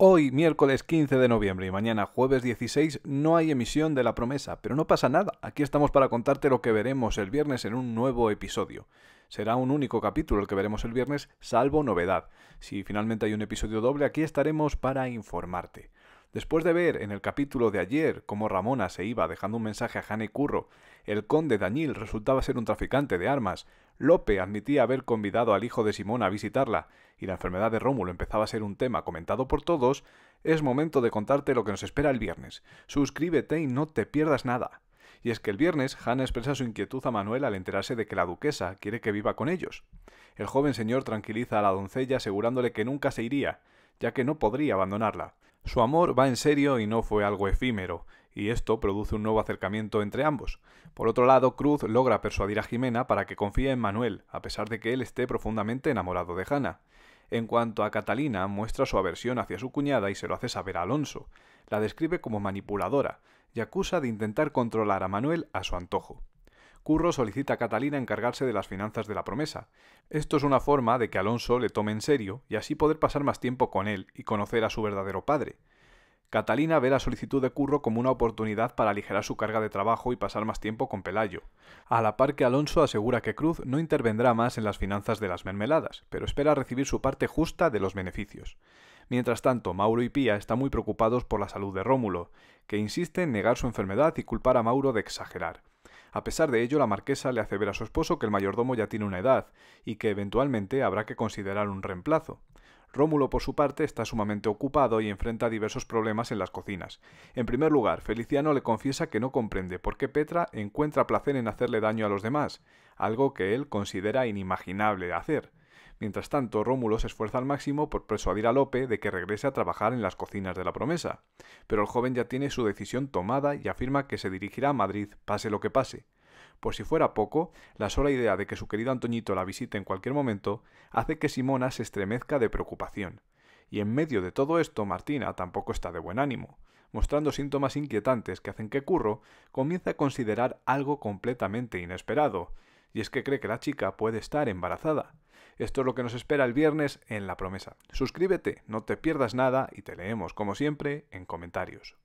Hoy, miércoles 15 de noviembre y mañana, jueves 16, no hay emisión de La Promesa, pero no pasa nada, aquí estamos para contarte lo que veremos el viernes en un nuevo episodio. Será un único capítulo el que veremos el viernes, salvo novedad. Si finalmente hay un episodio doble, aquí estaremos para informarte. Después de ver en el capítulo de ayer cómo Ramona se iba dejando un mensaje a Jane Curro, el conde Daniel resultaba ser un traficante de armas, Lope admitía haber convidado al hijo de Simón a visitarla y la enfermedad de Rómulo empezaba a ser un tema comentado por todos, es momento de contarte lo que nos espera el viernes. Suscríbete y no te pierdas nada. Y es que el viernes Hannah expresa su inquietud a Manuel al enterarse de que la duquesa quiere que viva con ellos. El joven señor tranquiliza a la doncella asegurándole que nunca se iría, ya que no podría abandonarla. Su amor va en serio y no fue algo efímero, y esto produce un nuevo acercamiento entre ambos. Por otro lado, Cruz logra persuadir a Jimena para que confíe en Manuel, a pesar de que él esté profundamente enamorado de Hannah. En cuanto a Catalina, muestra su aversión hacia su cuñada y se lo hace saber a Alonso. La describe como manipuladora y acusa de intentar controlar a Manuel a su antojo. Curro solicita a Catalina encargarse de las finanzas de la promesa. Esto es una forma de que Alonso le tome en serio y así poder pasar más tiempo con él y conocer a su verdadero padre. Catalina ve la solicitud de Curro como una oportunidad para aligerar su carga de trabajo y pasar más tiempo con Pelayo, a la par que Alonso asegura que Cruz no intervendrá más en las finanzas de las mermeladas, pero espera recibir su parte justa de los beneficios. Mientras tanto, Mauro y Pía están muy preocupados por la salud de Rómulo, que insiste en negar su enfermedad y culpar a Mauro de exagerar. A pesar de ello, la marquesa le hace ver a su esposo que el mayordomo ya tiene una edad y que eventualmente habrá que considerar un reemplazo. Rómulo, por su parte, está sumamente ocupado y enfrenta diversos problemas en las cocinas. En primer lugar, Feliciano le confiesa que no comprende por qué Petra encuentra placer en hacerle daño a los demás, algo que él considera inimaginable hacer. Mientras tanto, Rómulo se esfuerza al máximo por persuadir a Lope de que regrese a trabajar en las cocinas de la promesa, pero el joven ya tiene su decisión tomada y afirma que se dirigirá a Madrid, pase lo que pase. Por si fuera poco, la sola idea de que su querido Antoñito la visite en cualquier momento hace que Simona se estremezca de preocupación. Y en medio de todo esto, Martina tampoco está de buen ánimo, mostrando síntomas inquietantes que hacen que Curro comience a considerar algo completamente inesperado, y es que cree que la chica puede estar embarazada. Esto es lo que nos espera el viernes en La Promesa. Suscríbete, no te pierdas nada y te leemos, como siempre, en comentarios.